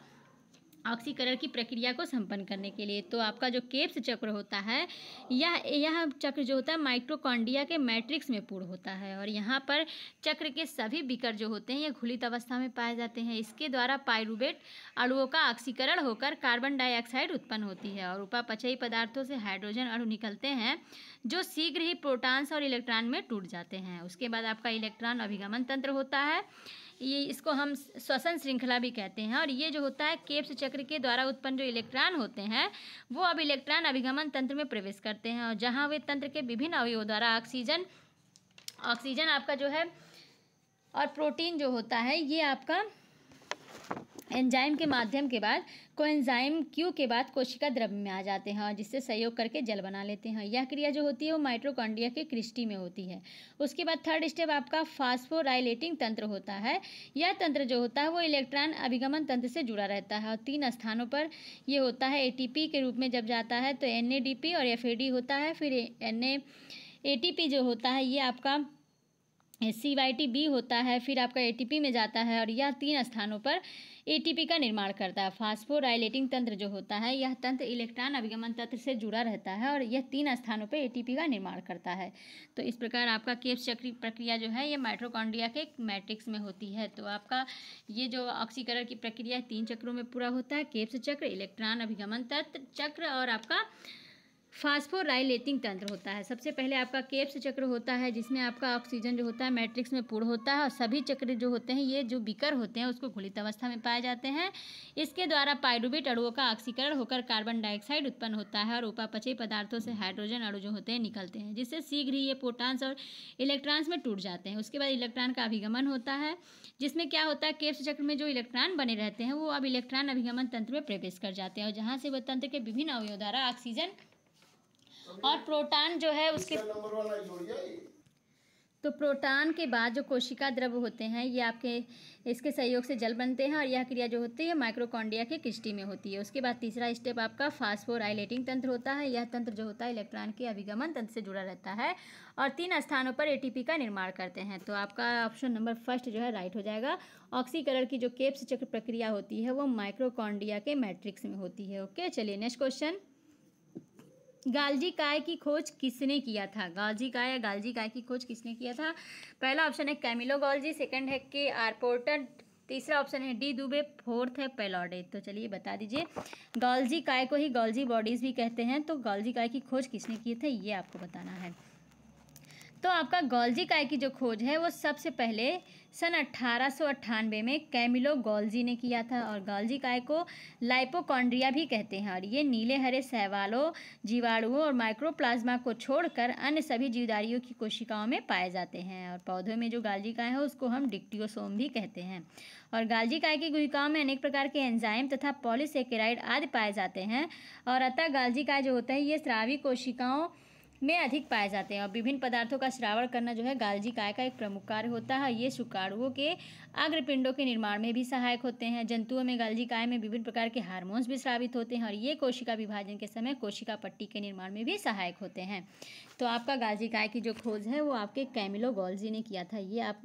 ऑक्सीकरण की प्रक्रिया को संपन्न करने के लिए तो आपका जो केप्स चक्र होता है यह यह चक्र जो होता है माइक्रोकॉन्डिया के मैट्रिक्स में पूर्ण होता है और यहाँ पर चक्र के सभी बिकर जो होते हैं ये घुलित अवस्था में पाए जाते हैं इसके द्वारा पायरूबेट अणुओं का ऑक्सीकरण होकर कार्बन डाइऑक्साइड उत्पन्न होती है और उपापचयी पदार्थों से हाइड्रोजन अणु निकलते हैं जो शीघ्र ही प्रोटॉन्स और इलेक्ट्रॉन में टूट जाते हैं उसके बाद आपका इलेक्ट्रॉन अभिगमन तंत्र होता है ये इसको हम श्वसन श्रृंखला भी कहते हैं और ये जो होता है केप्स चक्र के द्वारा उत्पन्न जो इलेक्ट्रॉन होते हैं वो अब इलेक्ट्रॉन अभिगमन तंत्र में प्रवेश करते हैं और जहाँ वे तंत्र के विभिन्न अवयवों द्वारा ऑक्सीजन ऑक्सीजन आपका जो है और प्रोटीन जो होता है ये आपका एंजाइम के माध्यम के बाद कोएंजाइम क्यू के बाद कोशिका द्रव्य में आ जाते हैं और जिससे सहयोग करके जल बना लेते हैं यह क्रिया जो होती है वो माइट्रोकॉन्डिया के क्रिस्टी में होती है उसके बाद थर्ड स्टेप आपका फास्फोराइलेटिंग तंत्र होता है यह तंत्र जो होता है वो इलेक्ट्रॉन अभिगमन तंत्र से जुड़ा रहता है और तीन स्थानों पर यह होता है ए के रूप में जब जाता है तो एन और एफ होता है फिर एन ए जो होता है ये आपका सी वाई टी बी होता है फिर आपका ए में जाता है और यह तीन स्थानों पर एटीपी का निर्माण करता है फास्फोराइलेटिंग तंत्र जो होता है यह तंत्र इलेक्ट्रॉन अभिगमन तंत्र से जुड़ा रहता है और यह तीन स्थानों पर एटीपी का निर्माण करता है तो इस प्रकार आपका केब्स चक्री प्रक्रिया जो है ये माइट्रोकॉन्ड्रिया के मैट्रिक्स में होती है तो आपका ये जो ऑक्सीकरण की प्रक्रिया तीन चक्रों में पूरा होता है केप्स चक्र इलेक्ट्रॉन अभिगमन तंत्र चक्र और आपका फास्फोराइलेटिंग तंत्र होता है सबसे पहले आपका केप्स चक्र होता है जिसमें आपका ऑक्सीजन जो होता है मैट्रिक्स में पूर्ण होता है और सभी चक्र जो होते हैं ये जो बिकर होते हैं उसको घुलित अवस्था में पाए जाते हैं इसके द्वारा पायरूवेट अड़ुओं का ऑक्सीकरण होकर कार्बन डाइऑक्साइड उत्पन्न होता है और उपापचय पदार्थों से हाइड्रोजन अड़ु जो होते हैं निकलते हैं जिससे शीघ्र ही ये प्रोटान्स और इलेक्ट्रॉन्स में टूट जाते हैं उसके बाद इलेक्ट्रॉन का अभिगमन होता है जिसमें क्या होता है केप्स चक्र में जो इलेक्ट्रॉन बने रहते हैं वो अब इलेक्ट्रॉन अभिगमन तंत्र में प्रवेश कर जाते हैं और जहाँ से वह तंत्र के विभिन्न अवयव द्वारा ऑक्सीजन और प्रोटॉन जो है उसके तो प्रोटॉन के बाद जो कोशिका द्रव्य होते हैं ये आपके इसके सहयोग से जल बनते हैं और यह क्रिया जो होती है माइक्रोकॉन्डिया के किस्टी में होती है उसके बाद तीसरा स्टेप आपका फास्फोराइलेटिंग तंत्र होता है यह तंत्र जो होता है इलेक्ट्रॉन के अभिगमन तंत्र से जुड़ा रहता है और तीन स्थानों पर एटीपी का निर्माण करते हैं तो आपका ऑप्शन नंबर फर्स्ट जो है राइट हो जाएगा ऑक्सीकरण की जो केप्स चक्र प्रक्रिया होती है वो माइक्रोकॉन्डिया के मैट्रिक्स में होती है ओके चलिए नेक्स्ट क्वेश्चन गालजी काय की खोज किसने किया था गालजी काय या गालजी काय की खोज किसने किया था पहला ऑप्शन है कैमिलो गॉल्जी सेकंड है के पोर्टर तीसरा ऑप्शन है डी दुबे फोर्थ है पेलॉडे तो चलिए बता दीजिए गॉल्जी काय को ही गॉल्जी बॉडीज़ भी कहते हैं तो गालजी काय की खोज किसने किए थे ये आपको बताना है तो आपका गोल्जी काय की जो खोज है वो सबसे पहले सन अट्ठारह में कैमिलो गोल्जी ने किया था और गोल्जी काय को लाइपोकॉन्ड्रिया भी कहते हैं और ये नीले हरे सहवालों जीवाणुओं और माइक्रोप्लाज्मा को छोड़कर अन्य सभी जीवदारियों की कोशिकाओं में पाए जाते हैं और पौधों में जो गालजी काय है उसको हम डिक्टियोसोम भी कहते हैं और गालजी काय की गुहिकाओं में अनेक प्रकार के एंजाइम तथा पॉलिसेकेराइड आदि पाए जाते हैं और अतः गालजी काय जो होता है ये श्रावी कोशिकाओं में अधिक पाए जाते हैं और विभिन्न पदार्थों का श्रावण करना जो है गालजी काय का एक प्रमुख कार्य होता है ये सुकाड़ुओं के अग्रपिंडों के निर्माण में भी सहायक होते हैं जंतुओं में गालजी काय में विभिन्न प्रकार के हार्मोन्स भी श्रावित होते हैं और ये कोशिका विभाजन के समय कोशिका पट्टी के निर्माण में भी सहायक होते हैं तो आपका गालजी काय की जो खोज है वो आपके कैमिलो गोल्जी ने किया था ये आप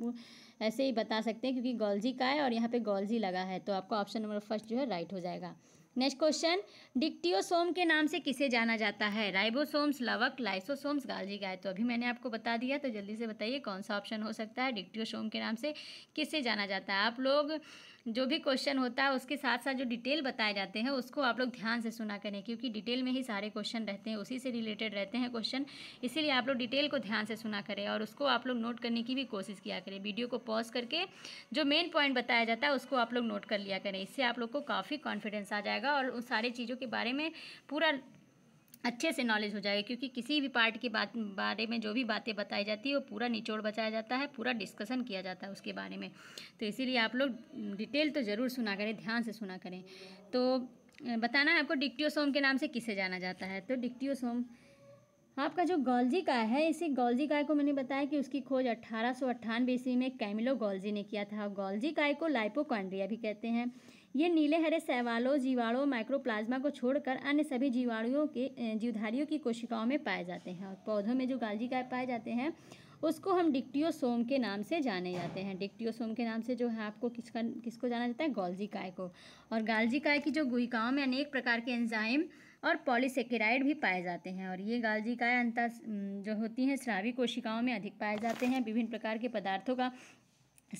ऐसे ही बता सकते हैं क्योंकि गोल्जी काय और यहाँ पर गोल्जी लगा है तो आपका ऑप्शन नंबर फर्स्ट जो है राइट हो जाएगा नेक्स्ट क्वेश्चन डिक्टियोसोम के नाम से किसे जाना जाता है राइबोसोम्स लवक लाइसोसोम्स गालजी गाय तो अभी मैंने आपको बता दिया तो जल्दी से बताइए कौन सा ऑप्शन हो सकता है डिक्टियोसोम के नाम से किसे जाना जाता है आप लोग जो भी क्वेश्चन होता है उसके साथ साथ जो डिटेल बताए जाते हैं उसको आप लोग ध्यान से सुना करें क्योंकि डिटेल में ही सारे क्वेश्चन रहते हैं उसी से रिलेटेड रहते हैं क्वेश्चन इसीलिए आप लोग डिटेल को ध्यान से सुना करें और उसको आप लोग नोट करने की भी कोशिश किया करें वीडियो को पॉज करके जो मेन पॉइंट बताया जाता है उसको आप लोग नोट कर लिया करें इससे आप लोग को काफ़ी कॉन्फिडेंस आ जाएगा और उन सारे चीज़ों के बारे में पूरा अच्छे से नॉलेज हो जाएगा क्योंकि किसी भी पार्ट के बात बारे में जो भी बातें बताई जाती है वो पूरा निचोड़ बचाया जाता है पूरा डिस्कशन किया जाता है उसके बारे में तो इसीलिए आप लोग डिटेल तो ज़रूर सुना करें ध्यान से सुना करें तो बताना है आपको डिक्टियोसोम के नाम से किसे जाना जाता है तो डिक्टियोसोम आपका जो गोल्जी काय है इसी गोल्जी काय को मैंने बताया कि उसकी खोज अट्ठारह सौ ईस्वी में कैमिलो गोल्जी ने किया था गोल्जी काय को लाइपोकॉन्ड्रिया भी कहते हैं ये नीले हरे सवालों जीवाणुओं माइक्रोप्लाज्मा को छोड़कर अन्य सभी जीवाणुओं के जीवधारियों की कोशिकाओं में पाए जाते हैं और पौधों में जो गालजी गाय पाए जाते हैं उसको हम डिक्टियोसोम के नाम से जाने जाते हैं डिक्टियोसोम के नाम से जो है आपको किसका किसको जाना जाता है गोल्जी काय को और गालजी काय की जो गुहिकाओं में अनेक प्रकार के एंजाइम और पॉलीसेकेराइड भी पाए जाते हैं और ये गालजी काय अंतर जो होती हैं श्रावी कोशिकाओं में अधिक पाए जाते हैं विभिन्न प्रकार के पदार्थों का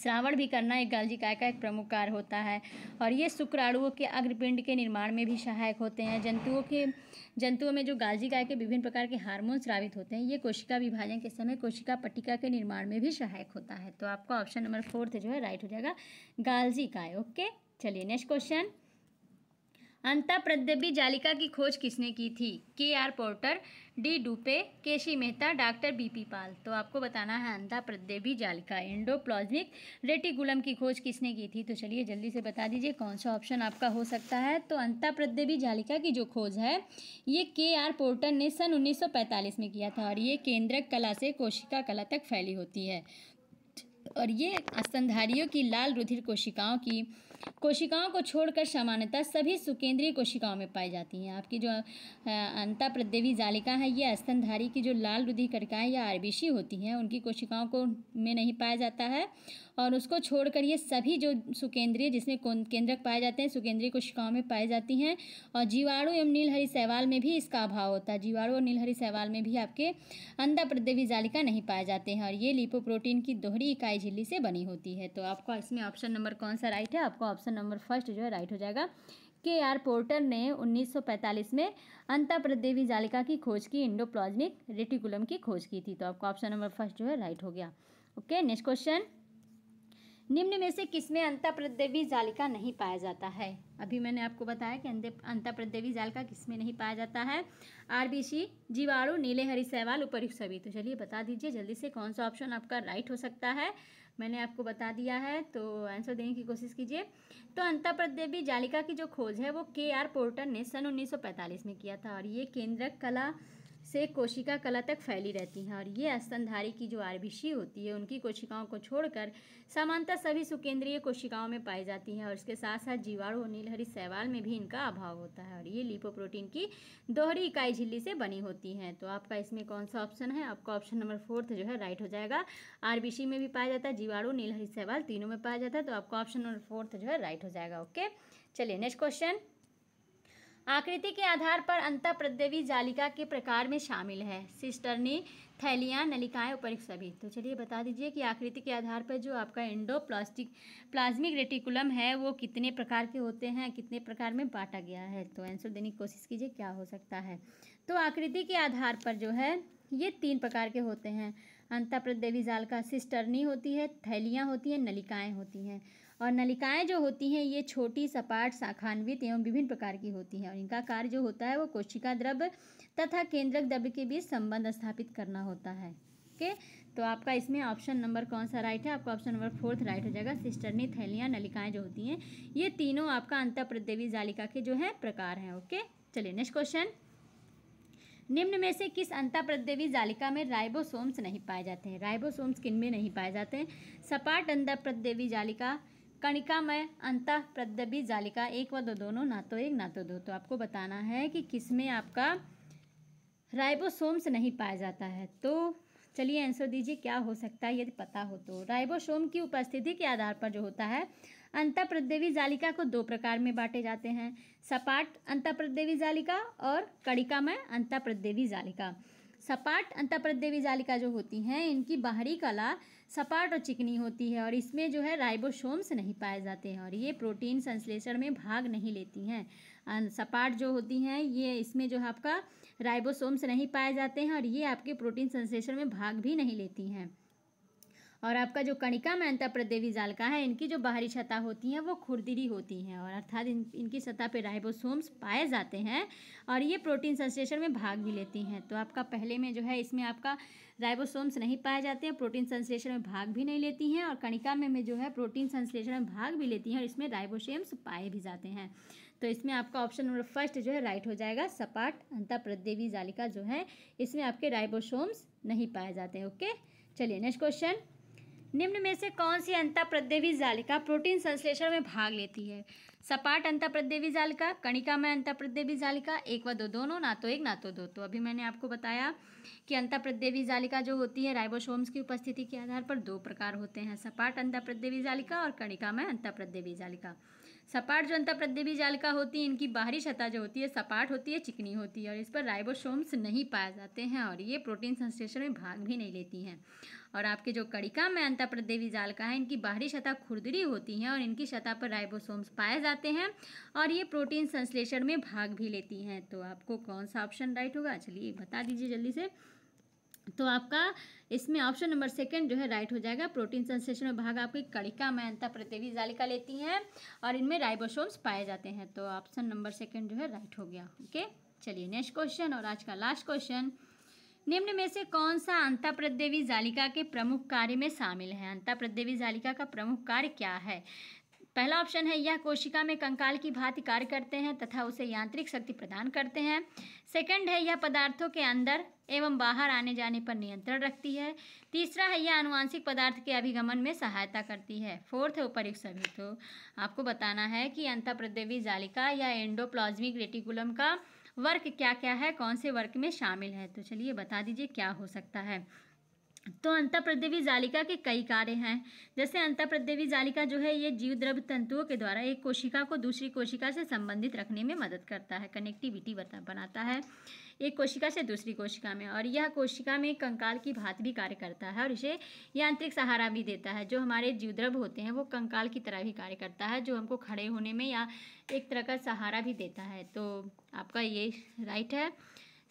श्रावण भी करना एक काय का एक प्रमुख कार्य होता है और ये शुक्राणुओं के अग्रपिंड के निर्माण में भी सहायक होते हैं जंतुओं के जंतुओं में जो गालजिकाय के विभिन्न प्रकार के हार्मोन स्रावित होते हैं ये कोशिका विभाजन के समय कोशिका पट्टिका के निर्माण में भी सहायक होता है तो आपका ऑप्शन नंबर फोर्थ तो जो है राइट हो जाएगा काय ओके चलिए नेक्स्ट क्वेश्चन अंता प्रद्यपी जालिका की खोज किसने की थी K R Porter de Duve Keshi Mehta doctor B P Pal तो आपको बताना है अंता प्रद्यपी जालिका एंडोप्लाज्मिक रेटिकुलम की खोज किसने की थी तो चलिए जल्दी से बता दीजिए कौन सा ऑप्शन आपका हो सकता है तो अंता प्रद्यपी जालिका की जो खोज है ये के आर पोर्टर ने सन उन्नीस में किया था और ये केंद्रक कला से कोशिका कला तक फैली होती है और ये स्तनधारियों की लाल रुधिर कोशिकाओं की कोशिकाओं को छोड़कर सामान्यतः सभी सुकेंद्रीय कोशिकाओं में पाई जाती हैं आपकी जो अंता प्रदेवी जालिका है ये स्तनधारी की जो लाल रुधि कटिकाएँ या आरबीसी होती हैं उनकी कोशिकाओं को में नहीं पाया जाता है और उसको छोड़कर ये सभी जो सुकेंद्रीय जिसमें केंद्रक पाए जाते हैं सुकेंद्रीय कोशिकाओं में पाई जाती हैं और जीवाणु एवं नीलहरी सहवाल में भी इसका अभाव होता है जीवाणु और नीलहरी सहवाल में भी आपके अंधा प्रदेवी जालिका नहीं पाए जाते हैं और ये लिपोप्रोटीन की दोहरी इकाई झिल्ली से बनी होती है तो आपका इसमें ऑप्शन नंबर कौन सा राइट है आपका ऑप्शन नंबर फर्स्ट जो है राइट हो जाएगा के आर पोर्टर ने 1945 में अंता प्रदेवी जालिका की खोज की इंडोप्लाज्मिक रेटिकुलम की खोज की थी तो आपका ऑप्शन नंबर फर्स्ट जो है राइट हो गया ओके नेक्स्ट क्वेश्चन निम्न में से किसमें अंतप्रद्यवी जालिका नहीं पाया जाता है अभी मैंने आपको बताया कि अंता प्रद्रवी जालिका किसमें नहीं पाया जाता है आरबीसी जीवाणु नीले हरी सहवाल उपरुक्त सभी तो चलिए बता दीजिए जल्दी से कौन सा ऑप्शन आपका राइट हो सकता है मैंने आपको बता दिया है तो आंसर देने की कोशिश कीजिए तो अंतप्रद्यवी जालिका की जो खोज है वो के आर पोर्टर ने सन उन्नीस में किया था और ये केंद्र कला से कोशिका कला तक फैली रहती हैं और ये अस्तनधारी की जो आर होती है उनकी कोशिकाओं को छोड़कर सामान्यतः सभी सुकेंद्रीय कोशिकाओं में पाई जाती हैं और इसके साथ साथ जीवाणु और नीलहरी सहवाल में भी इनका अभाव होता है और ये लिपोप्रोटीन की दोहरी इकाई झिल्ली से बनी होती हैं तो आपका इसमें कौन सा ऑप्शन है आपका ऑप्शन नंबर फोर्थ जो है राइट हो जाएगा आर में भी पाया जाता है जीवाणु नीलहरी सहवाल तीनों में पाया जाता है तो आपका ऑप्शन नंबर फोर्थ जो है राइट हो जाएगा ओके चलिए नेक्स्ट क्वेश्चन आकृति के आधार पर अंतप्रद्यवी जालिका के प्रकार में शामिल है सिस्टर्नी थैलियाँ नलिकाएँ उपरिक्त सभी तो चलिए बता दीजिए कि आकृति के आधार पर जो आपका इंडो प्लास्टिक प्लाज्मिक रेटिकुलम है वो कितने प्रकार के होते हैं कितने प्रकार में बांटा गया है तो आंसर देने की कोशिश कीजिए क्या हो सकता है तो आकृति के आधार पर जो है ये तीन प्रकार के होते हैं अंतप्रद्यवी जालिका का सिस्टर्नी होती है थैलियाँ होती हैं नलिकाएँ होती हैं और नलिकाएं जो होती हैं ये छोटी सपाट शाखान्वित एवं विभिन्न प्रकार की होती हैं और इनका कार्य जो होता है वो कोशिका द्रव्य तथा केंद्रक द्रव्य के बीच संबंध स्थापित करना होता है ओके तो आपका इसमें ऑप्शन नंबर कौन सा राइट है आपका ऑप्शन नंबर फोर्थ राइट हो जाएगा सिस्टरनी थैलियाँ नलिकाएँ जो होती हैं ये तीनों आपका अंतप्रदेवी जालिका के जो है प्रकार हैं ओके चलिए नेक्स्ट क्वेश्चन निम्न में से किस अंताप्रदेवी जालिका में राइबोसोम्स नहीं पाए जाते हैं राइबोसोम्स किन में नहीं पाए जाते हैं सपाट प्रद्यवी जालिका कणिका में अंत प्रद्यपी जालिका एक व दो दोनों ना तो एक ना तो दो तो आपको बताना है कि किसमें आपका राइबोसोम्स नहीं पाया जाता है तो चलिए आंसर दीजिए क्या हो सकता है यदि पता हो तो राइबोसोम की उपस्थिति के आधार पर जो होता है प्रद्यवी जालिका को दो प्रकार में बांटे जाते हैं सपाट अंत प्रद्यवी जालिका और कणिका में प्रद्यवी जालिका सपाट अंत प्रद्यवी जालिका जो होती हैं इनकी बाहरी कला सपाट और चिकनी होती है और इसमें जो है राइबोसोम्स नहीं पाए जाते हैं और ये प्रोटीन संश्लेषण में भाग नहीं लेती हैं सपाट जो होती हैं ये इसमें जो है आपका राइबोसोम्स नहीं पाए जाते हैं और ये आपके प्रोटीन संश्लेषण में भाग भी नहीं लेती हैं और आपका जो कणिका महंता प्रदेवी जालका है इनकी जो बाहरी सतह होती है वो खुरदरी होती हैं और अर्थात इन इनकी सतह पर राइबोसोम्स पाए जाते हैं और ये प्रोटीन संश्लेषण में भाग भी लेती हैं तो आपका पहले में जो है इसमें आपका राइबोसोम्स नहीं पाए जाते हैं प्रोटीन संश्लेषण में भाग भी नहीं लेती हैं और कणिका में, में जो है प्रोटीन संश्लेषण में भाग भी लेती हैं और इसमें राइबोसोम्स पाए भी जाते हैं तो इसमें आपका ऑप्शन नंबर फर्स्ट जो है राइट हो जाएगा सपाट अंता प्रदेवी जालिका जो है इसमें आपके राइबोसोम्स नहीं पाए जाते हैं ओके चलिए नेक्स्ट क्वेश्चन निम्न में से कौन सी अंता जालिका प्रोटीन संश्लेषण में भाग लेती है सपाट अंता प्रद्यवी जालिका कणिका में अंता जालिका एक व दो दोनों ना तो एक ना तो दो तो अभी मैंने आपको बताया कि अंता जालिका जो होती है राइबोसोम्स की उपस्थिति के आधार पर दो प्रकार होते हैं सपाट अंता प्रद्यवी जालिका और कणिका में अंता जालिका सपाट जो अंतप्रद्यपी जालिका होती है इनकी बाहरी सतह जो होती है सपाट होती है चिकनी होती है और इस पर राइबोसोम्स नहीं पाए जाते हैं और ये प्रोटीन संश्लेषण में भाग भी नहीं लेती हैं और आपके जो कड़िका में अंतप्रद्यपी जालिका है इनकी बाहरी सतह खुरदरी होती है और इनकी सतह पर राइबोसोम्स पाए जाते हैं और ये प्रोटीन संश्लेषण में भाग भी लेती हैं तो आपको कौन सा ऑप्शन राइट होगा चलिए बता दीजिए जल्दी से तो आपका इसमें ऑप्शन नंबर सेकंड जो है राइट हो जाएगा प्रोटीन संश्लेषण में भाग आपकी कड़िका में अंता प्रतिवी जालिका लेती हैं और इनमें राइबोसोम्स पाए जाते हैं तो ऑप्शन नंबर सेकंड जो है राइट हो गया ओके चलिए नेक्स्ट क्वेश्चन और आज का लास्ट क्वेश्चन निम्न में से कौन सा अंता प्रदेवी जालिका के प्रमुख कार्य में शामिल है अंता प्रदेवी जालिका का प्रमुख कार्य क्या है पहला ऑप्शन है यह कोशिका में कंकाल की भांति कार्य करते हैं तथा उसे यांत्रिक शक्ति प्रदान करते हैं सेकंड है यह पदार्थों के अंदर एवं बाहर आने जाने पर नियंत्रण रखती है तीसरा है यह अनुवांशिक पदार्थ के अभिगमन में सहायता करती है फोर्थ है उपयुक्त सभी तो आपको बताना है कि अंतप्रदेवी जालिका या एंडोप्लाज्मिक रेटिकुलम का वर्क क्या क्या है कौन से वर्क में शामिल है तो चलिए बता दीजिए क्या हो सकता है तो अंतप्रदेवी जालिका के कई कार्य हैं जैसे अंतप्रदेवी जालिका जो है ये जीव द्रव्य तंतुओं के द्वारा एक कोशिका को दूसरी कोशिका से संबंधित रखने में मदद करता है कनेक्टिविटी बनाता है एक कोशिका से दूसरी कोशिका में और यह कोशिका में कंकाल की भात भी कार्य करता है और इसे यांत्रिक सहारा भी देता है जो हमारे जीवद्रव होते हैं वो कंकाल की तरह भी कार्य करता है जो हमको खड़े होने में या एक तरह का सहारा भी देता है तो आपका ये राइट है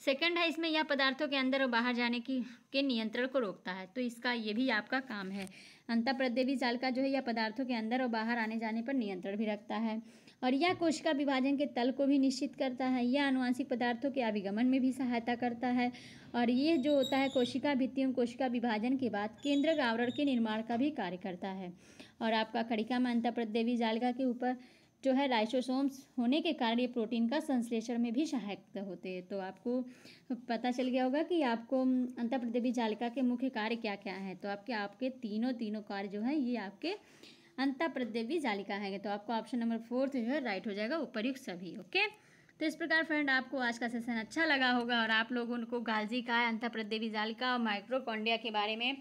सेकंड है इसमें यह पदार्थों के अंदर और बाहर जाने की के नियंत्रण को रोकता है तो इसका ये भी आपका काम है अंतप्रदेवी जाल का जो है यह पदार्थों के अंदर और बाहर आने जाने पर नियंत्रण भी रखता है और यह कोशिका विभाजन के तल को भी निश्चित करता है यह अनुवांशिक पदार्थों के अभिगमन में भी सहायता करता है और यह जो होता है कोशिका भित्ति एवं कोशिका विभाजन के बाद केंद्र आवरण के निर्माण का भी कार्य करता है और आपका खड़िका में अंतप्रदेवी जालिका के ऊपर जो है राइसोसोम्स होने के कारण ये प्रोटीन का संश्लेषण में भी सहायक होते हैं तो आपको पता चल गया होगा कि आपको अंतप्रदेवी जालिका के मुख्य कार्य क्या क्या है तो आपके आपके तीनों तीनों कार्य जो है ये आपके अंतप्रदेवी जालिका है तो आपका ऑप्शन नंबर फोर्थ जो है राइट हो जाएगा उपरयुक्त सभी ओके तो इस प्रकार फ्रेंड आपको आज का सेशन अच्छा लगा होगा और आप लोग उनको गालजी का अंतप्रदेवी जालिका और माइक्रोकॉन्डिया के बारे में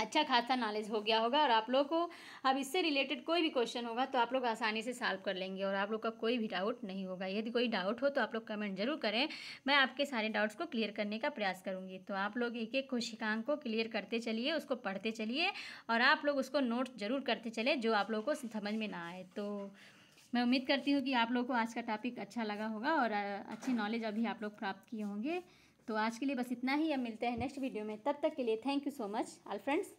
अच्छा खासा नॉलेज हो गया होगा और आप लोग को अब इससे रिलेटेड कोई भी क्वेश्चन होगा तो आप लोग आसानी से सॉल्व कर लेंगे और आप लोग का कोई भी डाउट नहीं होगा यदि कोई डाउट हो तो आप लोग कमेंट जरूर करें मैं आपके सारे डाउट्स को क्लियर करने का प्रयास करूँगी तो आप लोग एक एक कोशिकांक को क्लियर करते चलिए उसको पढ़ते चलिए और आप लोग उसको नोट्स जरूर करते चले जो आप लोग को समझ में ना आए तो मैं उम्मीद करती हूँ कि आप लोग को आज का टॉपिक अच्छा लगा होगा और अच्छी नॉलेज अभी आप लोग प्राप्त किए होंगे तो आज के लिए बस इतना ही अब मिलते हैं नेक्स्ट वीडियो में तब तक के लिए thank you so much all friends